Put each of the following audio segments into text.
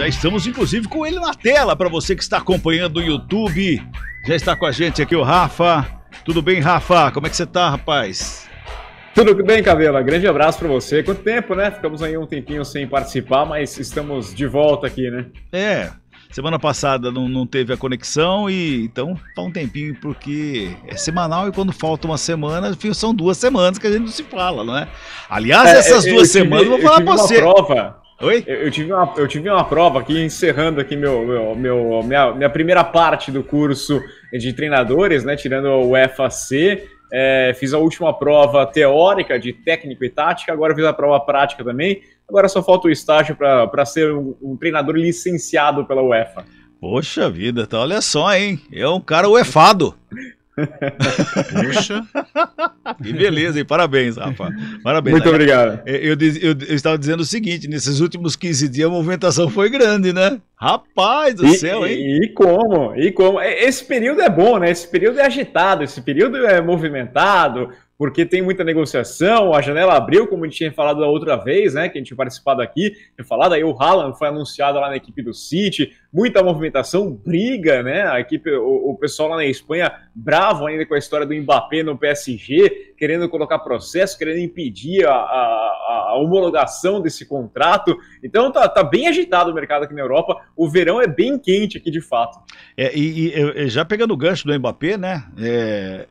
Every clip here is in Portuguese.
Já estamos, inclusive, com ele na tela para você que está acompanhando o YouTube. Já está com a gente aqui o Rafa. Tudo bem, Rafa? Como é que você está, rapaz? Tudo bem, Cabela? Grande abraço para você. Quanto tempo, né? Ficamos aí um tempinho sem participar, mas estamos de volta aqui, né? É. Semana passada não, não teve a conexão e então tá um tempinho porque é semanal e quando falta uma semana, são duas semanas que a gente não se fala, não é? Aliás, é, essas duas semanas, vou falar para você. Prova Oi? Eu, eu, tive uma, eu tive uma prova aqui, encerrando aqui meu, meu, meu minha, minha primeira parte do curso de treinadores, né? Tirando o FAC. É, fiz a última prova teórica de técnico e tática, agora fiz a prova prática também. Agora só falta o estágio para ser um, um treinador licenciado pela UEFA. Poxa vida, tá, olha só, hein? É um cara uefado. Puxa. E beleza, e parabéns, Rafa. Parabéns. Muito aí, obrigado. Eu, eu, eu, eu, estava dizendo o seguinte: nesses últimos 15 dias a movimentação foi grande, né? Rapaz do e, céu, hein? e como? E como? Esse período é bom, né? Esse período é agitado, esse período é movimentado porque tem muita negociação, a janela abriu, como a gente tinha falado da outra vez, né, que a gente tinha participado aqui, tinha falado, aí o Haaland foi anunciado lá na equipe do City, muita movimentação, briga, né, a equipe, o, o pessoal lá na Espanha bravo ainda com a história do Mbappé no PSG, querendo colocar processo, querendo impedir a, a, a homologação desse contrato, então tá, tá bem agitado o mercado aqui na Europa, o verão é bem quente aqui de fato. É, e, e já pegando o gancho do Mbappé, né, é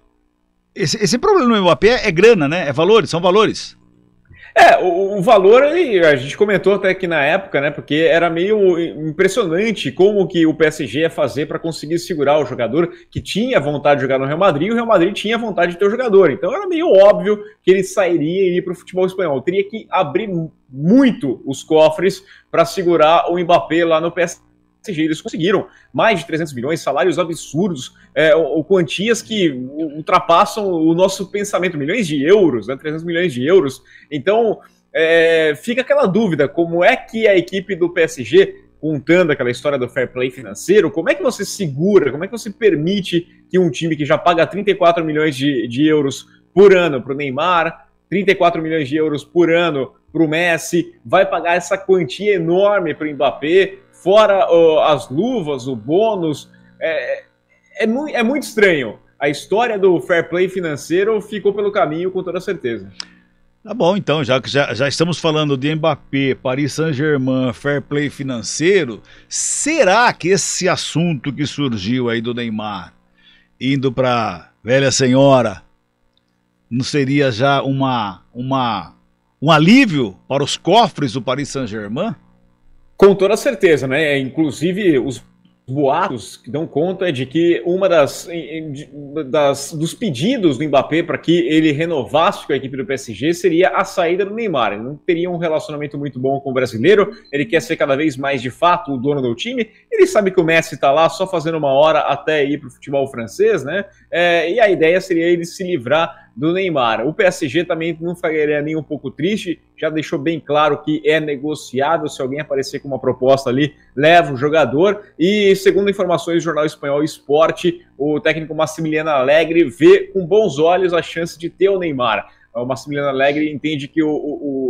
esse, esse problema do Mbappé é grana, né? É valores, são valores. É, o, o valor, a gente comentou até que na época, né? Porque era meio impressionante como que o PSG ia fazer para conseguir segurar o jogador que tinha vontade de jogar no Real Madrid e o Real Madrid tinha vontade de ter o jogador. Então era meio óbvio que ele sairia e ir para o futebol espanhol. Teria que abrir muito os cofres para segurar o Mbappé lá no PSG seja, eles conseguiram mais de 300 milhões, salários absurdos, é, ou, quantias que ultrapassam o nosso pensamento, milhões de euros, né, 300 milhões de euros. Então, é, fica aquela dúvida, como é que a equipe do PSG, contando aquela história do fair play financeiro, como é que você segura, como é que você permite que um time que já paga 34 milhões de, de euros por ano para o Neymar, 34 milhões de euros por ano para o Messi, vai pagar essa quantia enorme para o Mbappé, fora as luvas, o bônus. É, é, é, mu é muito estranho. A história do fair play financeiro ficou pelo caminho, com toda certeza. Tá bom, então, já que já, já estamos falando de Mbappé, Paris Saint-Germain, fair play financeiro, será que esse assunto que surgiu aí do Neymar indo para velha senhora não seria já uma, uma um alívio para os cofres do Paris Saint-Germain? Com toda certeza, né? É, inclusive, os boatos que dão conta é de que uma das, das dos pedidos do Mbappé para que ele renovasse com a equipe do PSG seria a saída do Neymar. Ele não teria um relacionamento muito bom com o brasileiro, ele quer ser cada vez mais de fato o dono do time, ele sabe que o Messi está lá só fazendo uma hora até ir para o futebol francês, né? É, e a ideia seria ele se livrar do Neymar. O PSG também não ficaria nem um pouco triste, já deixou bem claro que é negociável. Se alguém aparecer com uma proposta ali, leva o jogador. E segundo informações do jornal espanhol Esporte, o técnico Massimiliano Alegre vê com bons olhos a chance de ter o Neymar. O Massimiliano Alegre entende que o,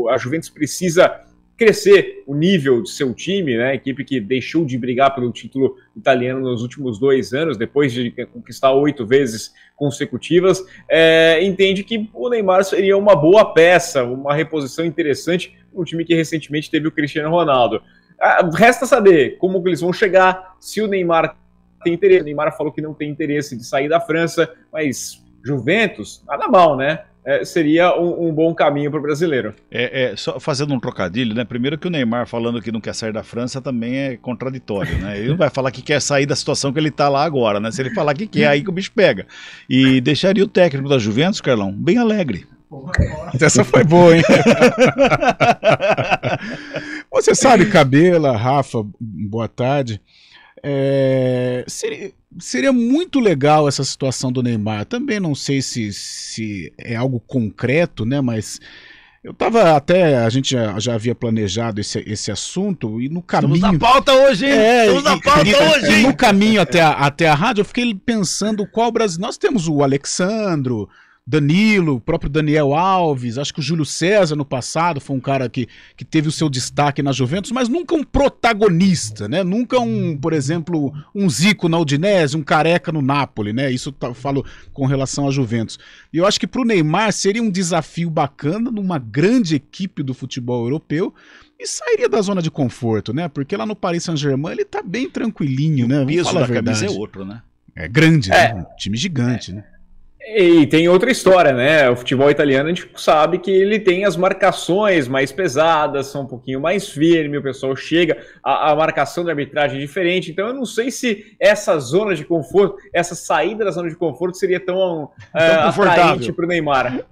o a Juventus precisa crescer o nível de seu time, né? Equipe que deixou de brigar pelo título italiano nos últimos dois anos, depois de conquistar oito vezes consecutivas, é, entende que o Neymar seria uma boa peça, uma reposição interessante um time que recentemente teve o Cristiano Ronaldo. Ah, resta saber como eles vão chegar, se o Neymar tem interesse. O Neymar falou que não tem interesse de sair da França, mas Juventus, nada mal, né? é, seria um, um, bom caminho para o brasileiro. É, é, só fazendo um trocadilho, né? Primeiro que o Neymar falando que não quer sair da França também é contraditório, né? Ele não vai falar que quer sair da situação que ele está lá agora, né? Se ele falar que quer, aí que o bicho pega. E deixaria o técnico da Juventus, Carlão, bem alegre. Essa foi boa, hein? Você sabe, Cabela, Rafa, boa tarde. É, seria, seria, muito legal essa situação do Neymar. Também não sei se, se é algo concreto, né? Mas eu tava até. A gente já, já havia planejado esse, esse assunto e no caminho. Estamos na pauta hoje, hein? É, Estamos na pauta e, hoje, hein? No caminho até a, até a rádio, eu fiquei pensando qual Brasil. Nós temos o Alexandro. Danilo, o próprio Daniel Alves, acho que o Júlio César no passado foi um cara que, que teve o seu destaque na Juventus, mas nunca um protagonista, né? Nunca um, por exemplo, um Zico na Udinese, um Careca no Napoli, né? Isso tá, eu falo com relação à Juventus. E eu acho que para o Neymar seria um desafio bacana numa grande equipe do futebol europeu, e sairia da zona de conforto, né? Porque lá no Paris Saint-Germain ele tá bem tranquilinho, né? O peso da verdade. camisa é outro, né? É grande, né? é. né? Um time gigante, é. né? E tem outra história, né? O futebol italiano a gente sabe que ele tem as marcações mais pesadas, são um pouquinho mais firme, o pessoal chega, a, a marcação da arbitragem é diferente. Então eu não sei se essa zona de conforto, essa saída da zona de conforto seria tão, é, tão é, para o Neymar.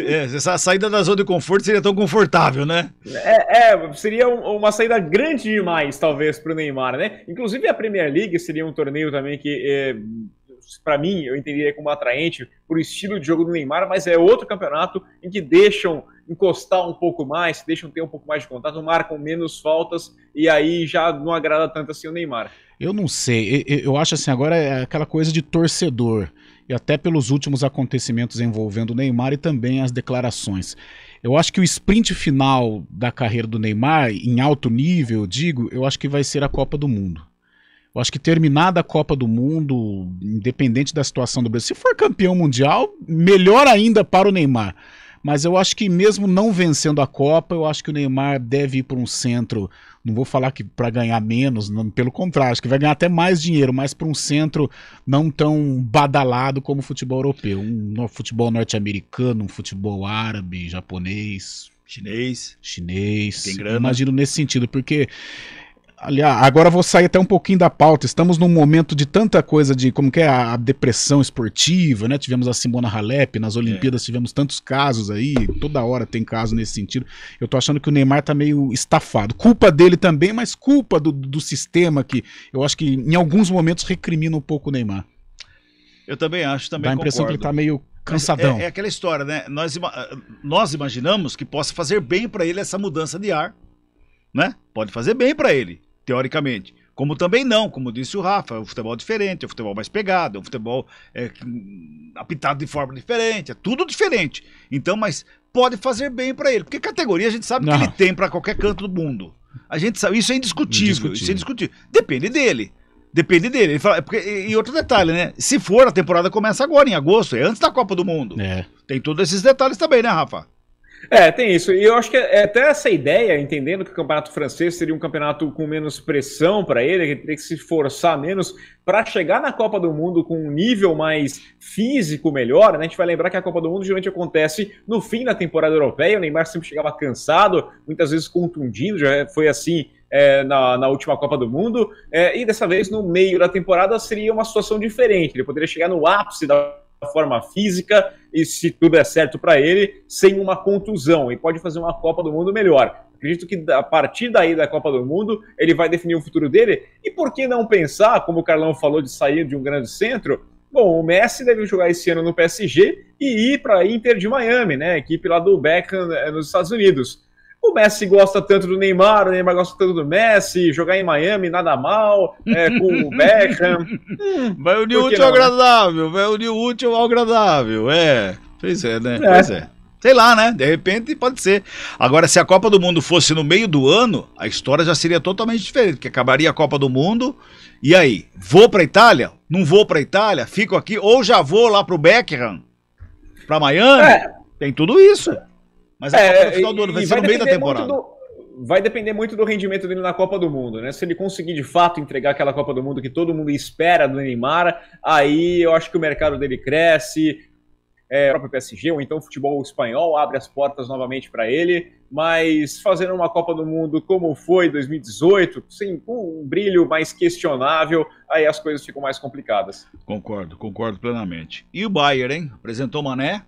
Essa saída da zona de conforto seria tão confortável, né? É, é seria uma saída grande demais, talvez, para o Neymar, né? Inclusive a Premier League seria um torneio também que é, para mim, eu entenderia como atraente por estilo de jogo do Neymar, mas é outro campeonato em que deixam encostar um pouco mais, deixam ter um pouco mais de contato, marcam menos faltas e aí já não agrada tanto assim o Neymar. Eu não sei, eu acho assim, agora é aquela coisa de torcedor, e até pelos últimos acontecimentos envolvendo o Neymar e também as declarações. Eu acho que o sprint final da carreira do Neymar, em alto nível, digo, eu acho que vai ser a Copa do Mundo. Eu acho que terminada a Copa do Mundo, independente da situação do Brasil, se for campeão mundial, melhor ainda para o Neymar. Mas eu acho que mesmo não vencendo a Copa, eu acho que o Neymar deve ir para um centro. Não vou falar que para ganhar menos, não, pelo contrário, acho que vai ganhar até mais dinheiro, mas para um centro não tão badalado como o futebol europeu. Um, um futebol norte-americano, um futebol árabe, japonês. Chinês. Chinês. Tem grana. Imagino nesse sentido, porque Aliás, ah, agora vou sair até um pouquinho da pauta. Estamos num momento de tanta coisa de como que é a, depressão esportiva, né? Tivemos a Simona Halep nas Olimpíadas, é. tivemos tantos casos aí, toda hora tem caso nesse sentido. Eu tô achando que o Neymar tá meio estafado. Culpa dele também, mas culpa do, do sistema que eu acho que em alguns momentos recrimina um pouco o Neymar. Eu também acho, também Dá a impressão concordo. que ele tá meio é, cansadão. É, é aquela história, né? Nós, ah, nós imaginamos que possa fazer bem para ele essa mudança de ar, né? Pode fazer bem para ele teoricamente. Como também não, como disse o Rafa, é um futebol diferente, é um futebol mais pegado, é um futebol é, apitado de forma diferente, é tudo diferente. Então, mas pode fazer bem para ele, porque categoria a gente sabe não. que ele ah. tem para qualquer canto do mundo. A gente sabe, isso é indiscutível, indiscutível, isso é indiscutível. Depende dele. Depende dele. Ele fala, é porque, e outro detalhe, né? Se for, a temporada começa agora, em agosto, é antes da Copa do Mundo. É. Tem todos esses detalhes também, né, Rafa? É, tem isso. E eu acho que é, é até essa ideia, entendendo que o campeonato francês seria um campeonato com menos pressão para ele, que ele teria que se forçar menos para chegar na Copa do Mundo com um nível mais físico melhor. Né? A gente vai lembrar que a Copa do Mundo geralmente acontece no fim da temporada europeia. O Neymar sempre chegava cansado, muitas vezes contundindo, já foi assim é, na, na, última Copa do Mundo. É, e dessa vez, no meio da temporada, seria uma situação diferente. Ele poderia chegar no ápice da forma física e se tudo é certo para ele, sem uma contusão e pode fazer uma Copa do Mundo melhor. Acredito que a partir daí da Copa do Mundo ele vai definir o futuro dele. E por que não pensar, como o Carlão falou, de sair de um grande centro? Bom, o Messi deve jogar esse ano no PSG e ir para Inter de Miami, né? Equipe lá do Beckham eh, nos Estados Unidos o Messi gosta tanto do Neymar, o Neymar gosta tanto do Messi, jogar em Miami, nada mal, é, com o Beckham. Hum, vai unir útil ao agradável, vai unir útil ao agradável, é. Pois é, né? É. Pois é. Sei lá, né? De repente pode ser. Agora, se a Copa do Mundo fosse no meio do ano, a história já seria totalmente diferente, porque acabaria a Copa do Mundo. E aí, vou para Itália? Não vou para Itália? Fico aqui ou já vou lá pro Beckham? Para Miami? É. Tem tudo isso. Mas a é, Copa final do ano, vai ser no meio da temporada. Do, vai depender muito do rendimento dele na Copa do Mundo, né? Se ele conseguir de fato entregar aquela Copa do Mundo que todo mundo espera do Neymar, aí eu acho que o mercado dele cresce, é, o próprio PSG, ou então o futebol espanhol abre as portas novamente para ele, mas fazendo uma Copa do Mundo como foi 2018, sem um brilho mais questionável, aí as coisas ficam mais complicadas. Concordo, concordo plenamente. E o Bayern, hein? Apresentou Mané,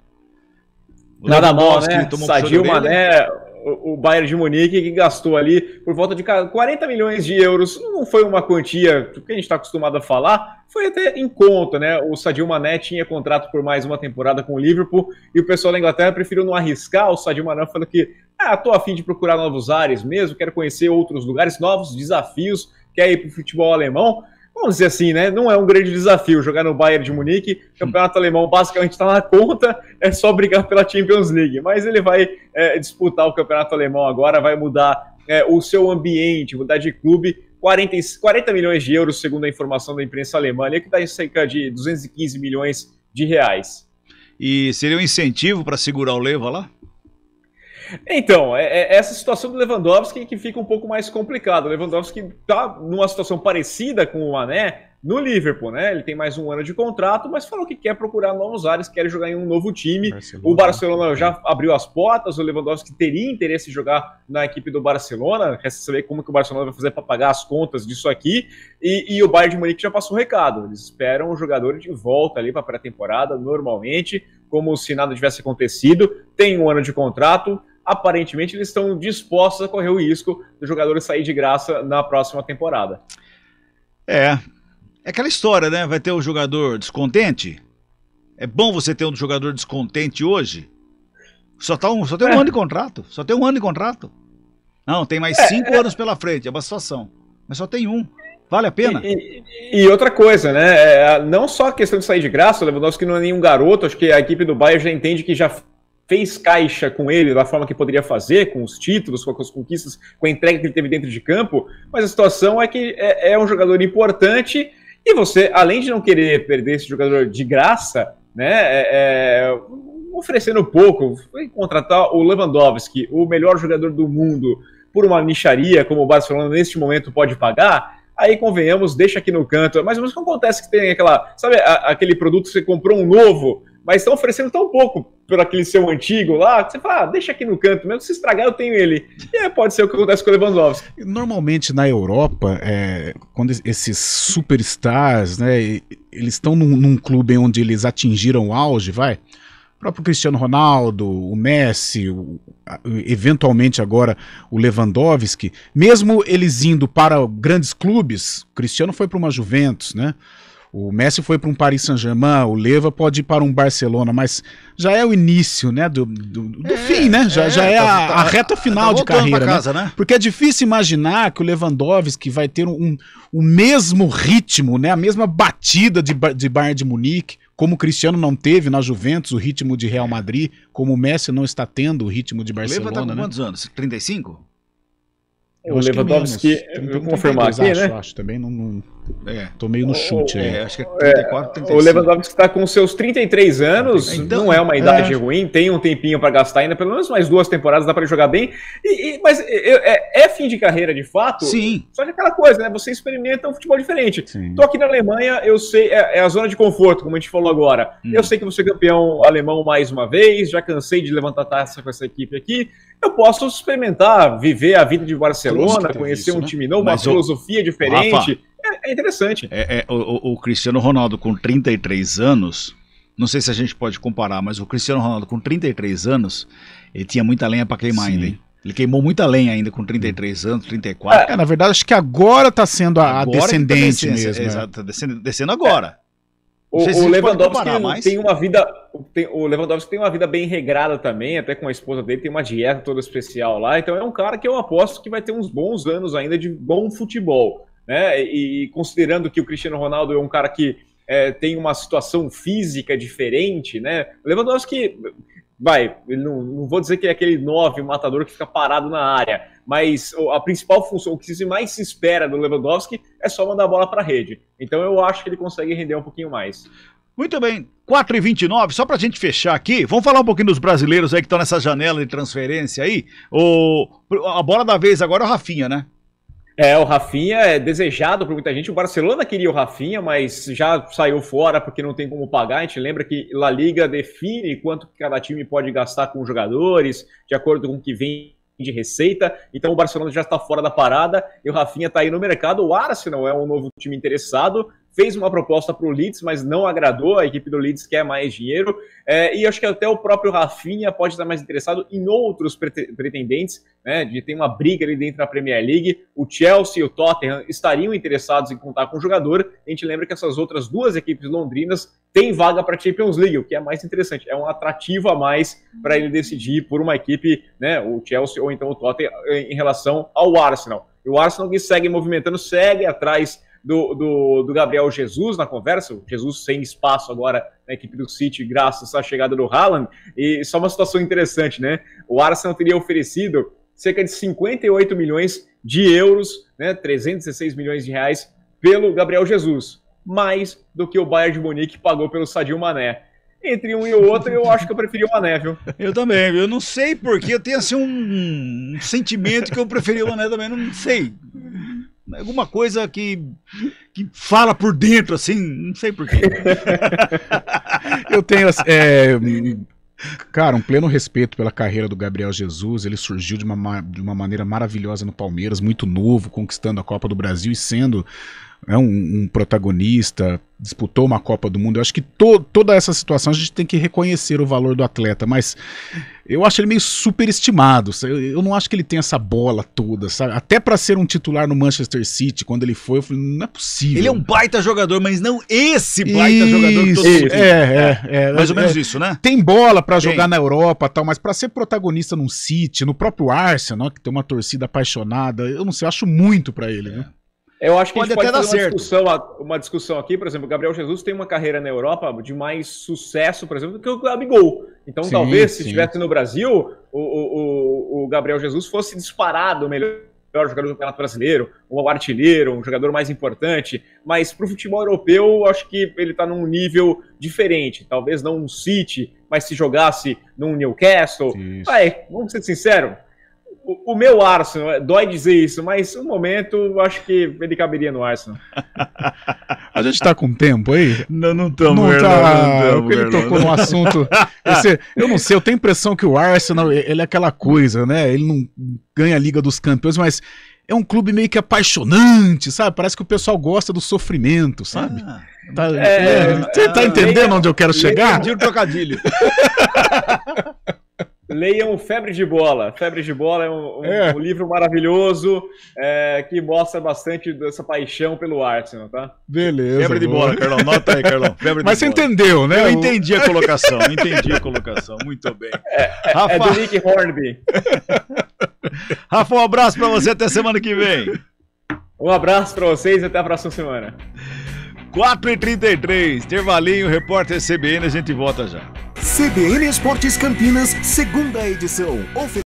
Nada mal, né? Sadio Mané, né? o Bayern de Munique, que gastou ali por volta de 40 milhões de euros. Não foi uma quantia que a gente está acostumado a falar, foi até em conta, né? O Sadio Mané tinha contrato por mais uma temporada com o Liverpool e o pessoal da Inglaterra preferiu não arriscar. O Sadio Mané falou que, ah, tô afim de procurar novos ares mesmo, quero conhecer outros lugares, novos desafios, quer ir para o futebol alemão vamos dizer assim, né? Não é um grande desafio jogar no Bayern de Munique. Hum. campeonato alemão basicamente está na conta, é só brigar pela Champions League. Mas ele vai é, disputar o campeonato alemão agora, vai mudar é, o seu ambiente, mudar de clube. 40, 40 milhões de euros, segundo a informação da imprensa alemã, que dá cerca de 215 milhões de reais. E seria um incentivo para segurar o Leva lá? Então, é, é essa situação do Lewandowski que fica um pouco mais complicada. O Lewandowski está numa situação parecida com o Mané no Liverpool, né? Ele tem mais um ano de contrato, mas falou que quer procurar novos áreas, quer jogar em um novo time. Barcelona, o Barcelona né? já abriu as portas, o Lewandowski teria interesse em jogar na equipe do Barcelona. Resta saber como que o Barcelona vai fazer para pagar as contas disso aqui. E, e o Bayern de Munique já passou o um recado. Eles esperam o jogador de volta ali para a pré-temporada, normalmente, como se nada tivesse acontecido. Tem um ano de contrato, aparentemente eles estão dispostos a correr o risco do jogador sair de graça na próxima temporada. É. É aquela história, né? Vai ter um jogador descontente? É bom você ter um jogador descontente hoje? Só, tá um, só tem um é. ano de contrato. Só tem um ano de contrato. Não, tem mais é, cinco é. anos pela frente. É uma situação. Mas só tem um. Vale a pena. E, e, e, outra coisa, né? É, não só a questão de sair de graça, o Lewandowski não é nenhum garoto, acho que a equipe do Bayern já entende que já fez caixa com ele da forma que poderia fazer, com os títulos, com as conquistas, com a entrega que ele teve dentro de campo, mas a situação é que é, é um jogador importante e você, além de não querer perder esse jogador de graça, né, é, é oferecendo pouco, foi contratar o Lewandowski, o melhor jogador do mundo, por uma nicharia como o Barcelona neste momento pode pagar, aí convenhamos, deixa aqui no canto. Mas o que acontece é que tem aquela, sabe, a, aquele produto que você comprou um novo, mas estão oferecendo tão pouco por aquele seu antigo lá, que você fala, ah, deixa aqui no canto, mesmo se estragar eu tenho ele. E é, pode ser o que acontece com o Lewandowski. Normalmente na Europa, é, quando esses superstars, né, eles estão num, num, clube onde eles atingiram o auge, vai, o próprio Cristiano Ronaldo, o Messi, o, eventualmente agora o Lewandowski, mesmo eles indo para grandes clubes, o Cristiano foi para uma Juventus, né, o Messi foi para um Paris Saint-Germain, o Leva pode ir para um Barcelona, mas já é o início, né? Do, do, do é, fim, né? Já é, já é tá a, a tá reta tá final tá de carreira. Né? Casa, né? né? Porque é difícil imaginar que o Lewandowski vai ter um, o mesmo ritmo, né? A mesma batida de, de Bayern de Munique como o Cristiano não teve na Juventus o ritmo de Real Madrid, como o Messi não está tendo o ritmo de Barcelona. Leva tá com né? quantos anos? 35? Eu o é Lewandowski, vou confirmar aqui, né? acho, né? Acho, também não, não é. tô meio no chute o, aí. É, acho que é 34, é, 35. O Lewandowski está com seus 33 anos, então, não é uma é. idade ruim, tem um tempinho para gastar ainda, pelo menos mais duas temporadas dá para jogar bem. E, e mas é, fim de carreira de fato? Sim. Só que aquela coisa, né? Você experimenta um futebol diferente. Sim. Tô aqui na Alemanha, eu sei, é, a zona de conforto, como a gente falou agora. Hum. Eu sei que você é campeão alemão mais uma vez, já cansei de levantar taça com essa equipe aqui eu posso experimentar, viver a vida de Barcelona, conhecer isso, um né? time novo, uma filosofia diferente. Rafa, é, é, interessante. É, é o, o, Cristiano Ronaldo com 33 anos, não sei se a gente pode comparar, mas o Cristiano Ronaldo com 33 anos, ele tinha muita lenha para queimar Sim. ainda, hein? Ele queimou muita lenha ainda com 33 anos, 34. É, na verdade, acho que agora está sendo a tá descendente tá mesmo. Exato, é. tá descendo, descendo agora. O, o Lewandowski comparar, tem uma vida. Tem, o Lewandowski tem uma vida bem regrada também, até com a esposa dele, tem uma dieta toda especial lá. Então é um cara que eu aposto que vai ter uns bons anos ainda de bom futebol. Né? E, e considerando que o Cristiano Ronaldo é um cara que é, tem uma situação física diferente, né? O Lewandowski vai, não, não, vou dizer que é aquele 9 matador que fica parado na área, mas a principal função, o que se mais se espera do Lewandowski é só mandar a bola para a rede. Então eu acho que ele consegue render um pouquinho mais. Muito bem, 4 e 29 só pra gente fechar aqui, vamos falar um pouquinho dos brasileiros aí que estão nessa janela de transferência aí. O, a bola da vez agora é o Rafinha, né? É, o Rafinha é desejado por muita gente. O Barcelona queria o Rafinha, mas já saiu fora porque não tem como pagar. A gente lembra que La Liga define quanto cada time pode gastar com os jogadores, de acordo com o que vem de receita. Então o Barcelona já está fora da parada e o Rafinha está aí no mercado. O Arsenal é um novo time interessado, fez uma proposta para o Leeds, mas não agradou, a equipe do Leeds quer mais dinheiro, é, e acho que até o próprio Rafinha pode estar mais interessado em outros pretendentes, né, de ter uma briga ali dentro da Premier League, o Chelsea e o Tottenham estariam interessados em contar com o jogador, a gente lembra que essas outras duas equipes londrinas têm vaga para a Champions League, o que é mais interessante, é um atrativo a mais para ele decidir por uma equipe, né, o Chelsea ou então o Tottenham, em relação ao Arsenal. E o Arsenal que segue movimentando, segue atrás do, do, do, Gabriel Jesus na conversa, o Jesus sem espaço agora na equipe do City, graças à chegada do Haaland, e só uma situação interessante, né? O Arsenal teria oferecido cerca de 58 milhões de euros, né, 316 milhões de reais, pelo Gabriel Jesus, mais do que o Bayern de Munique pagou pelo Sadio Mané entre um e o outro, eu acho que eu preferi o Mané, viu? Eu também, eu não sei porque eu tenho assim um sentimento que eu preferi o Mané também, não sei alguma coisa que, que fala por dentro, assim, não sei porquê. eu tenho. É, cara, um pleno respeito pela carreira do Gabriel Jesus. Ele surgiu de uma, de uma maneira maravilhosa no Palmeiras, muito novo, conquistando a Copa do Brasil e sendo né, um, um, protagonista, disputou uma Copa do Mundo. Eu acho que to toda essa situação a gente tem que reconhecer o valor do atleta, mas eu acho ele meio superestimado. Eu, eu não acho que ele tem essa bola toda, sabe? Até para ser um titular no Manchester City, quando ele foi, eu falei, não é possível. Ele é um baita jogador, mas não esse baita isso, jogador que todo mundo é, é é, é, é, Mais ou menos é. isso, né? Tem bola para jogar na Europa tal, mas para ser protagonista num City, no próprio Arsenal, que tem uma torcida apaixonada, eu não sei, eu acho muito para ele, né? Eu acho que pode a gente até pode dar uma discussão, uma discussão, aqui, por exemplo, o Gabriel Jesus tem uma carreira na Europa de mais sucesso, por exemplo, do que o Gabigol. Então, sim, talvez, sim. se estivesse no Brasil, o, o, o, Gabriel Jesus fosse disparado o melhor jogador do Campeonato Brasileiro, um artilheiro, um jogador mais importante. Mas para o futebol europeu, acho que ele está num nível diferente. Talvez não um City, mas se jogasse num Newcastle. Vai, vamos ser sinceros, o, meu Arsenal, é, dói dizer isso, mas no momento acho que ele caberia no Arsenal. A gente tá com tempo aí? Não, não estamos. Não, tá, não tamo, ele tocou no assunto. Esse, eu não sei, eu tenho a impressão que o Arsenal, ele é aquela coisa, né? Ele não ganha a Liga dos Campeões, mas é um clube meio que apaixonante, sabe? Parece que o pessoal gosta do sofrimento, sabe? Ah, tá, é, é, você tá é, entendendo é, onde eu quero chegar? Entendi o trocadilho. leiam Febre de Bola. Febre de Bola é um, um, é. um livro maravilhoso é, que mostra bastante dessa paixão pelo Arsenal, tá? Beleza. Febre de Bola, Carlão. Nota aí, Carlão. Febre Mas você bola. entendeu, né? Eu entendi a colocação. entendi a colocação. Muito bem. É, é, Rafa... é do Nick Hornby. Rafa, um abraço para você. Até semana que vem. Um abraço para vocês e até a próxima semana. 4h33, intervalinho, repórter CBN, a gente volta já. CBN Esportes Campinas, segunda edição.